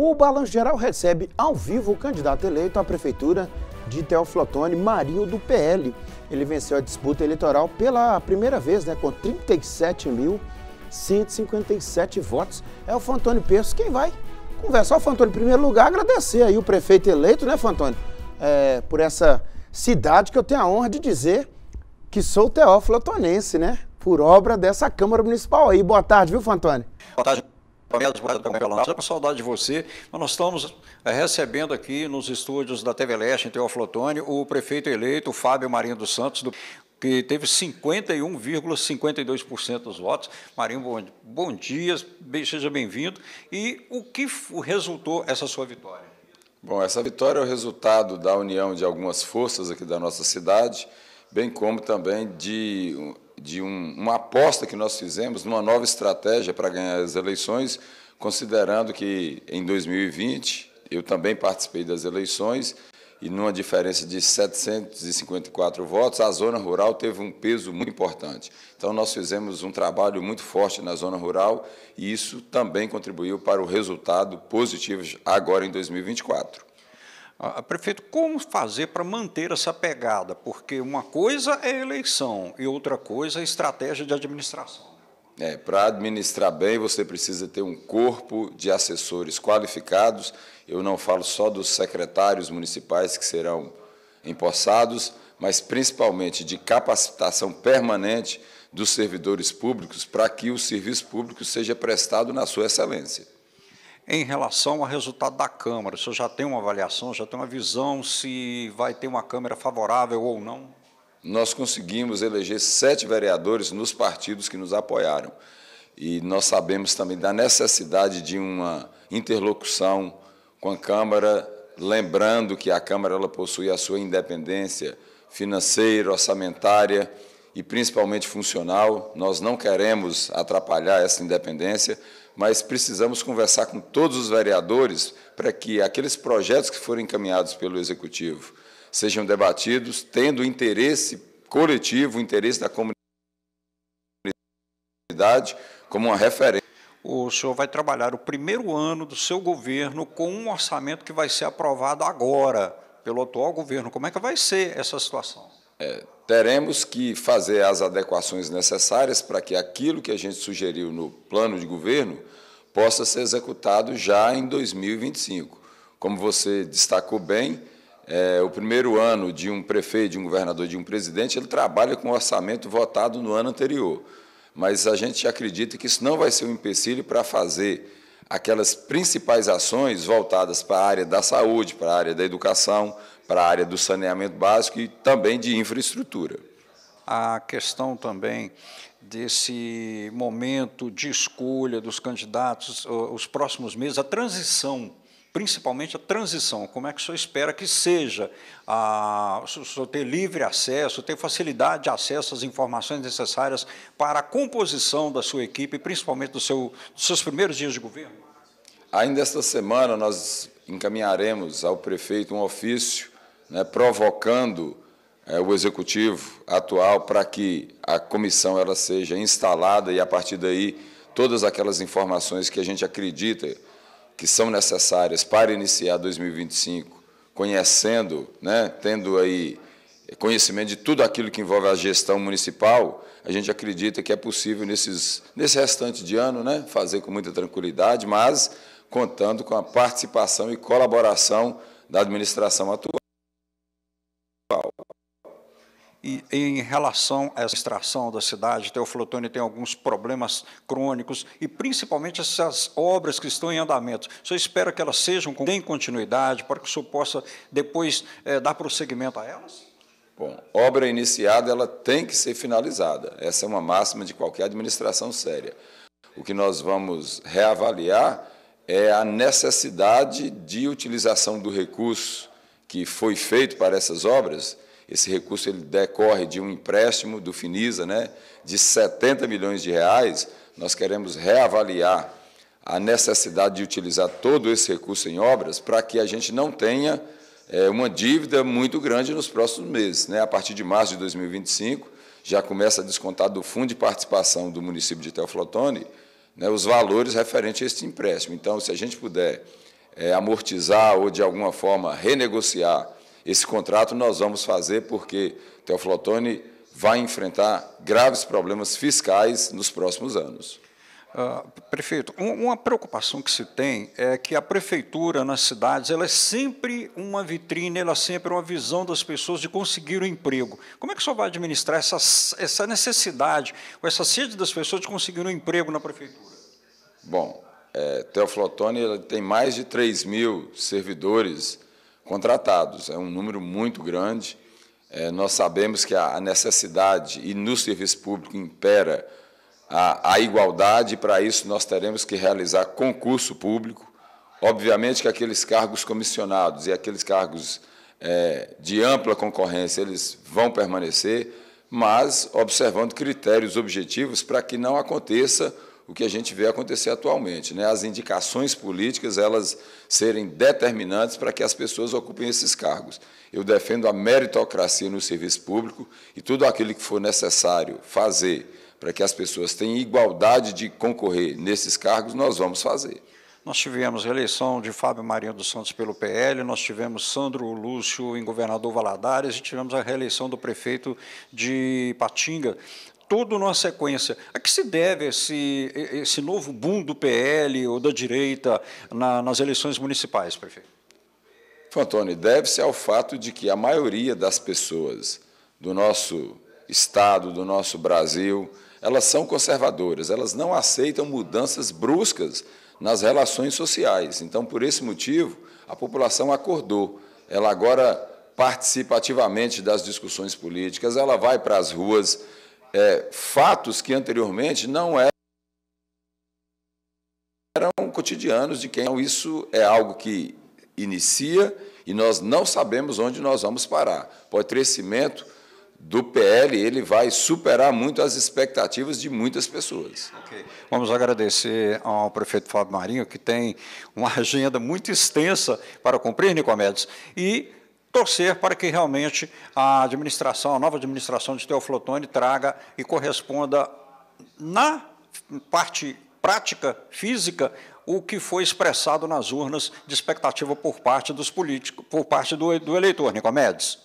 O Balanço Geral recebe ao vivo o candidato eleito à prefeitura de Teoflotone, Marinho do PL. Ele venceu a disputa eleitoral pela primeira vez, né, com 37.157 votos. É o Fantônio Peço, quem vai conversar. O Fantônio, em primeiro lugar, agradecer aí o prefeito eleito, né, Fantônio, é, por essa cidade que eu tenho a honra de dizer que sou teófilo né? Por obra dessa Câmara Municipal aí. Boa tarde, viu, Fantônio? Boa tarde com saudade de você, mas nós estamos eh, recebendo aqui nos estúdios da TV Leste, em Teoflotone, o prefeito eleito, Fábio Marinho dos Santos, do, que teve 51,52% dos votos. Marinho, bom, bom dia, bem, seja bem-vindo. E o que resultou essa sua vitória? Bom, essa vitória é o resultado da união de algumas forças aqui da nossa cidade, bem como também de de um, uma aposta que nós fizemos numa nova estratégia para ganhar as eleições, considerando que em 2020 eu também participei das eleições e numa diferença de 754 votos, a zona rural teve um peso muito importante. Então, nós fizemos um trabalho muito forte na zona rural e isso também contribuiu para o resultado positivo agora em 2024 prefeito, como fazer para manter essa pegada? Porque uma coisa é eleição e outra coisa é estratégia de administração. É, para administrar bem, você precisa ter um corpo de assessores qualificados. Eu não falo só dos secretários municipais que serão empossados, mas principalmente de capacitação permanente dos servidores públicos para que o serviço público seja prestado na sua excelência em relação ao resultado da Câmara? O senhor já tem uma avaliação, já tem uma visão se vai ter uma Câmara favorável ou não? Nós conseguimos eleger sete vereadores nos partidos que nos apoiaram. E nós sabemos também da necessidade de uma interlocução com a Câmara, lembrando que a Câmara ela possui a sua independência financeira, orçamentária e principalmente funcional. Nós não queremos atrapalhar essa independência, mas precisamos conversar com todos os vereadores para que aqueles projetos que forem encaminhados pelo Executivo sejam debatidos, tendo interesse coletivo, o interesse da comunidade como uma referência. O senhor vai trabalhar o primeiro ano do seu governo com um orçamento que vai ser aprovado agora pelo atual governo. Como é que vai ser essa situação? teremos que fazer as adequações necessárias para que aquilo que a gente sugeriu no plano de governo possa ser executado já em 2025. Como você destacou bem, é, o primeiro ano de um prefeito, de um governador, de um presidente, ele trabalha com o orçamento votado no ano anterior. Mas a gente acredita que isso não vai ser um empecilho para fazer aquelas principais ações voltadas para a área da saúde, para a área da educação, para a área do saneamento básico e também de infraestrutura. A questão também desse momento de escolha dos candidatos, os próximos meses, a transição principalmente a transição. Como é que o senhor espera que seja? A, o senhor ter livre acesso, ter facilidade de acesso às informações necessárias para a composição da sua equipe, principalmente do seu, dos seus primeiros dias de governo? Ainda esta semana, nós encaminharemos ao prefeito um ofício né, provocando é, o executivo atual para que a comissão ela seja instalada e, a partir daí, todas aquelas informações que a gente acredita que são necessárias para iniciar 2025, conhecendo, né, tendo aí conhecimento de tudo aquilo que envolve a gestão municipal, a gente acredita que é possível, nesses, nesse restante de ano, né, fazer com muita tranquilidade, mas contando com a participação e colaboração da administração atual. E, em relação à extração da cidade, Teoflotone tem alguns problemas crônicos e principalmente essas obras que estão em andamento. Só espero que elas sejam em continuidade para que o senhor possa depois é, dar prosseguimento a elas. Bom, obra iniciada ela tem que ser finalizada. Essa é uma máxima de qualquer administração séria. O que nós vamos reavaliar é a necessidade de utilização do recurso que foi feito para essas obras esse recurso ele decorre de um empréstimo do Finisa, né, de 70 milhões de reais. Nós queremos reavaliar a necessidade de utilizar todo esse recurso em obras para que a gente não tenha é, uma dívida muito grande nos próximos meses. Né? A partir de março de 2025, já começa a descontar do Fundo de Participação do município de Teoflotone né, os valores referentes a este empréstimo. Então, se a gente puder é, amortizar ou, de alguma forma, renegociar esse contrato nós vamos fazer porque Teoflotone vai enfrentar graves problemas fiscais nos próximos anos. Uh, prefeito, uma preocupação que se tem é que a prefeitura nas cidades ela é sempre uma vitrine, ela é sempre uma visão das pessoas de conseguir um emprego. Como é que o senhor vai administrar essa, essa necessidade, ou essa sede das pessoas de conseguir um emprego na prefeitura? Bom, é, Teoflotone tem mais de 3 mil servidores contratados. É um número muito grande. É, nós sabemos que a necessidade e no serviço público impera a, a igualdade, e para isso nós teremos que realizar concurso público. Obviamente que aqueles cargos comissionados e aqueles cargos é, de ampla concorrência eles vão permanecer, mas observando critérios objetivos para que não aconteça o que a gente vê acontecer atualmente, né? as indicações políticas elas serem determinantes para que as pessoas ocupem esses cargos. Eu defendo a meritocracia no serviço público e tudo aquilo que for necessário fazer para que as pessoas tenham igualdade de concorrer nesses cargos, nós vamos fazer. Nós tivemos a eleição de Fábio Marinho dos Santos pelo PL, nós tivemos Sandro Lúcio em governador Valadares e tivemos a reeleição do prefeito de Patinga todo numa sequência. A que se deve esse, esse novo boom do PL ou da direita na, nas eleições municipais, prefeito? Fantoni, deve-se ao fato de que a maioria das pessoas do nosso Estado, do nosso Brasil, elas são conservadoras, elas não aceitam mudanças bruscas nas relações sociais. Então, por esse motivo, a população acordou. Ela agora participa ativamente das discussões políticas, ela vai para as ruas, é, fatos que anteriormente não eram cotidianos de quem isso é algo que inicia e nós não sabemos onde nós vamos parar. O crescimento do PL ele vai superar muito as expectativas de muitas pessoas. Okay. Vamos agradecer ao prefeito Fábio Marinho, que tem uma agenda muito extensa para cumprir, Nicomedes, e torcer para que realmente a administração, a nova administração de Teoflotone traga e corresponda na parte prática, física, o que foi expressado nas urnas de expectativa por parte dos políticos, por parte do, do eleitor, Nicomedes.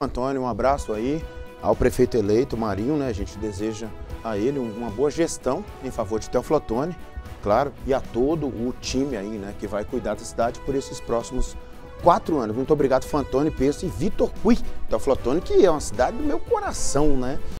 Antônio, um abraço aí ao prefeito eleito, Marinho, né? A gente deseja a ele uma boa gestão em favor de Teoflotone, claro, e a todo o time aí, né, que vai cuidar da cidade por esses próximos anos quatro anos. Muito obrigado, Fantoni Peço e Vitor Cui, da Flotone, que é uma cidade do meu coração, né?